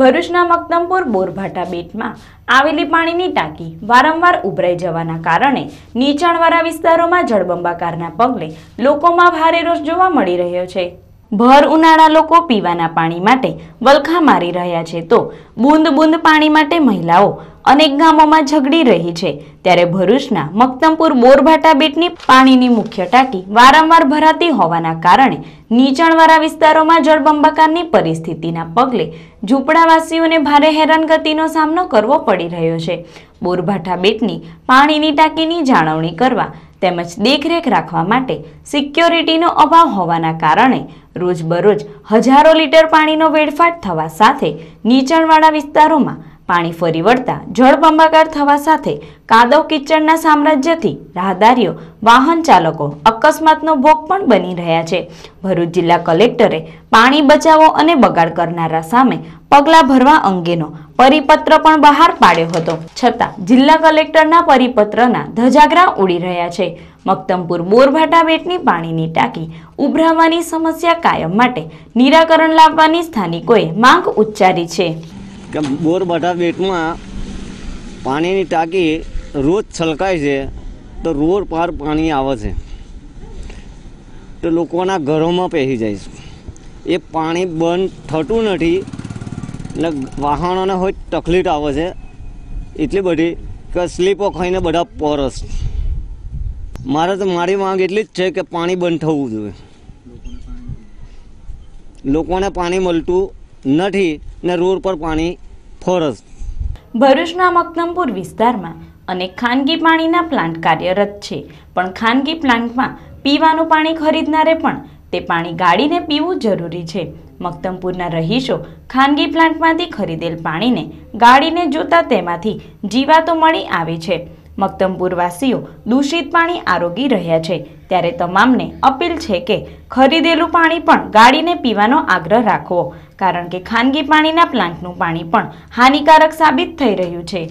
ભરૂચના મકદમપુર બોરભાટા બેટમાં આવેલી પાણીની ટાંકી વારંવાર ઉભરાઈ જવાના કારણે નીચાણવાળા વિસ્તારોમાં જળબંબાકારના પગલે લોકોમાં ભારે રોષ જોવા મળી રહ્યો છે ભર ઉનાળા લોકો પીવાના પાણી માટે વલખા મારી રહ્યા છે તો બૂંદ બૂંદ પાણી માટે મહિલાઓ અનેક ગામોમાં ઝઘડી રહી છે ત્યારે ભરૂચના મક્તમપુર બોરભાટા બેટની પાણીની મુખ્ય ટાંકી વારંવાર ભરાતી હોવાના કારણે નીચાણવાળા વિસ્તારોમાં જળબંબાકારની પરિસ્થિતિના પગલે ઝૂંપડાવાસીઓને ભારે હેરાનગતિનો સામનો કરવો પડી રહ્યો છે બોરભાટા બેટની પાણીની ટાંકીની જાળવણી કરવા તેમજ દેખરેખ રાખવા માટે સિક્યોરિટીનો અભાવ હોવાના કારણે રોજબરોજ હજારો લીટર પાણીનો વેડફાટ થવા સાથે નીચાણવાળા વિસ્તારોમાં પાણી ફરી વળતા જળ બંબાકાર થવા સાથે કાદવ કિચડના સામ્રાજ્યથી રાહદારીઓ વાહન ચાલકો અકસ્માતનો ભોગ પણ બની રહ્યા છે ભરૂચ જિલ્લા કલેક્ટરે પાણી બચાવો અને બગાડ કરનારા સામે પગલાં ભરવા અંગેનો પરિપત્ર પણ બહાર પાડ્યો હતો છતાં જિલ્લા કલેક્ટરના પરિપત્રના ધજાગરા ઉડી રહ્યા છે મક્તમપુર બોરભાટા બેટની પાણીની ટાંકી ઉભરાવાની સમસ્યા કાયમ માટે નિરાકરણ લાવવાની સ્થાનિકોએ માંગ ઉચ્ચારી છે કે બોરબઠા બેટમાં પાણીની ટાંકી રોજ છલકાય છે તો રોડ પાર પાણી આવે છે તો લોકોના ઘરોમાં પહેરી જાય છે એ પાણી બંધ થતું નથી એટલે વાહનોને હોય તકલીફ આવે છે એટલી બધી કે સ્લીપો ખાઈને બધા પોરસ મારે તો મારી માંગ એટલી જ છે કે પાણી બંધ થવું જોઈએ લોકોને પાણી મળતું નથી ને રોડ પર પાણી ફોરસ ભરૂચના મકદમપુર વિસ્તારમાં અને ખાનગી પાણીના પ્લાન્ટ કાર્યરત છે પણ ખાનગી પ્લાન્ટમાં પીવાનું પાણી ખરીદનારે પણ તે પાણી ગાળીને પીવું જરૂરી છે મક્તમપુરના રહીશો ખાનગી પ્લાન્ટમાંથી ખરીદેલ પાણીને ગાળીને જોતા તેમાંથી જીવાતો મળી આવે છે મક્તમપુરવાસીઓ દૂષિત પાણી આરોગી રહ્યા છે ત્યારે તમામને અપીલ છે કે ખરીદેલું પાણી પણ ગાળીને પીવાનો આગ્રહ રાખવો કારણ કે ખાનગી પાણીના પ્લાન્ટનું પાણી પણ હાનિકારક સાબિત થઈ રહ્યું છે